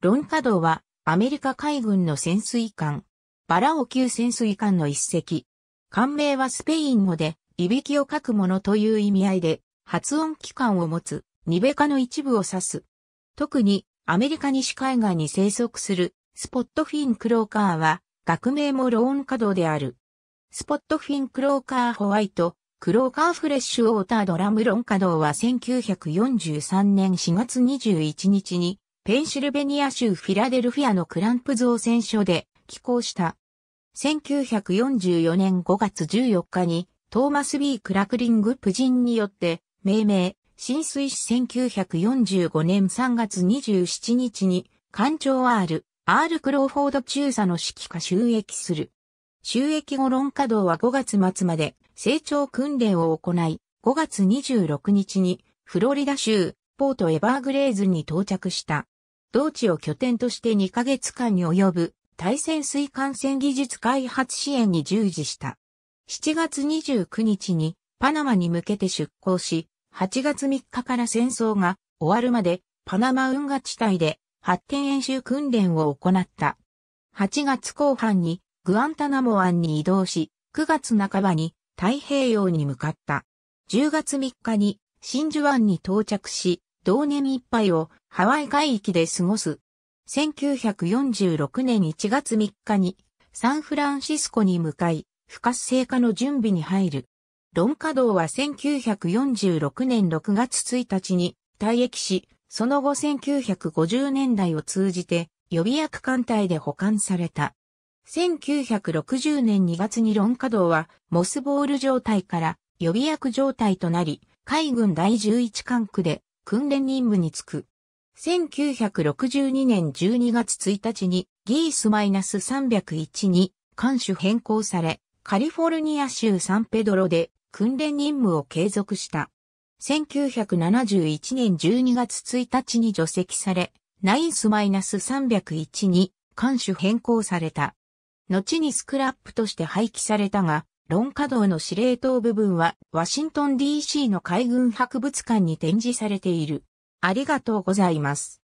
ロンカドは、アメリカ海軍の潜水艦、バラオ級潜水艦の一隻。艦名はスペイン語で、いびきをかくものという意味合いで、発音機関を持つ、ニベカの一部を指す。特に、アメリカ西海岸に生息する、スポットフィンクローカーは、学名もローンカドである。スポットフィンクローカーホワイト、クローカーフレッシュウォータードラムロンドーは1943年4月21日に、ペンシルベニア州フィラデルフィアのクランプ造船所で寄港した。1944年5月14日にトーマス・ B・ クラクリング・プ人によって命名、浸水し1945年3月27日に艦長 R、R・ クローフォード中佐の指揮下収益する。収益後論稼働は5月末まで成長訓練を行い、5月26日にフロリダ州ポート・エバーグレーズに到着した。同地を拠点として2ヶ月間に及ぶ対潜水艦船技術開発支援に従事した。7月29日にパナマに向けて出港し、8月3日から戦争が終わるまでパナマ運河地帯で発展演習訓練を行った。8月後半にグアンタナモ湾に移動し、9月半ばに太平洋に向かった。10月3日に真珠湾に到着し、同年いっぱいをハワイ海域で過ごす。1946年1月3日にサンフランシスコに向かい、不活性化の準備に入る。ロン稼働は1946年6月1日に退役し、その後1950年代を通じて予備役艦隊で保管された。1960年2月にロン稼働はモスボール状態から予備役状態となり、海軍第11艦区で訓練任務に就く。1962年12月1日にギース -301 に艦首変更され、カリフォルニア州サンペドロで訓練任務を継続した。1971年12月1日に除籍され、ナインス -301 に艦首変更された。後にスクラップとして廃棄されたが、ロン稼働の司令塔部分は、ワシントン DC の海軍博物館に展示されている。ありがとうございます。